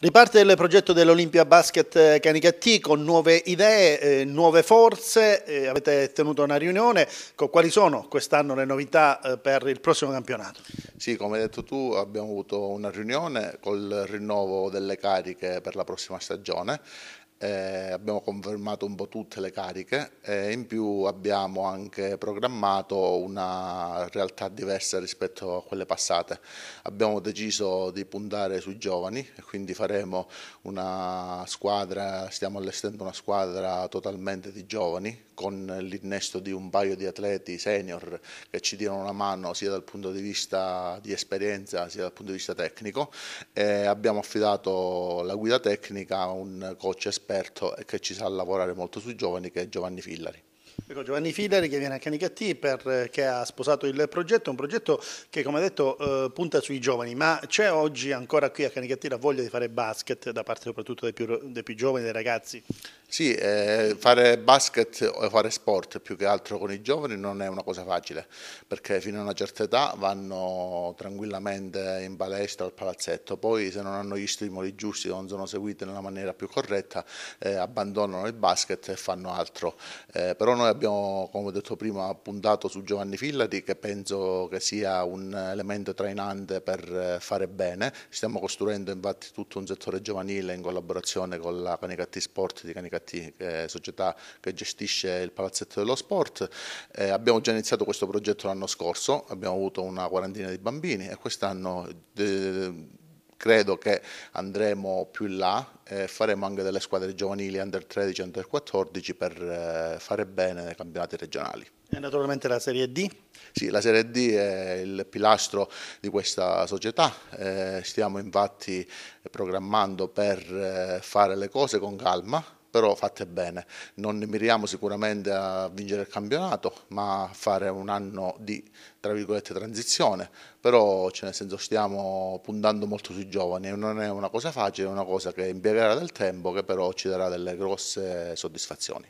Riparte il progetto dell'Olimpia Basket eh, Canicattì con nuove idee, eh, nuove forze, eh, avete tenuto una riunione, quali sono quest'anno le novità eh, per il prossimo campionato? Sì, come hai detto tu abbiamo avuto una riunione col rinnovo delle cariche per la prossima stagione eh, abbiamo confermato un po' tutte le cariche e eh, in più abbiamo anche programmato una realtà diversa rispetto a quelle passate. Abbiamo deciso di puntare sui giovani e quindi faremo una squadra, stiamo allestendo una squadra totalmente di giovani con l'innesto di un paio di atleti senior che ci diano una mano sia dal punto di vista di esperienza sia dal punto di vista tecnico. E eh, abbiamo affidato la guida tecnica a un coach esperto esperto e che ci sa lavorare molto sui giovani che è Giovanni Fillari. Giovanni Fidari che viene a Canicattì perché eh, ha sposato il progetto, un progetto che come detto eh, punta sui giovani, ma c'è oggi ancora qui a Canicattì la voglia di fare basket da parte soprattutto dei più, dei più giovani, dei ragazzi? Sì, eh, fare basket o fare sport più che altro con i giovani non è una cosa facile perché fino a una certa età vanno tranquillamente in palestra al palazzetto, poi se non hanno gli stimoli giusti, non sono seguiti nella maniera più corretta, eh, abbandonano il basket e fanno altro. Eh, però noi noi abbiamo, come ho detto prima, puntato su Giovanni Fillati che penso che sia un elemento trainante per eh, fare bene. Stiamo costruendo infatti tutto un settore giovanile in collaborazione con la Canicattì Sport di Canicattì, che è società che gestisce il palazzetto dello sport. Eh, abbiamo già iniziato questo progetto l'anno scorso, abbiamo avuto una quarantina di bambini e quest'anno... Eh, credo che andremo più in là, e eh, faremo anche delle squadre giovanili under 13 under 14 per eh, fare bene nei campionati regionali. E naturalmente la Serie D? Sì, la Serie D è il pilastro di questa società, eh, stiamo infatti programmando per eh, fare le cose con calma, però fatte bene. Non miriamo sicuramente a vincere il campionato, ma a fare un anno di tra virgolette transizione, però cioè, nel senso stiamo puntando molto sui giovani, non è una cosa facile, è una cosa che impiegherà del tempo, che però ci darà delle grosse soddisfazioni.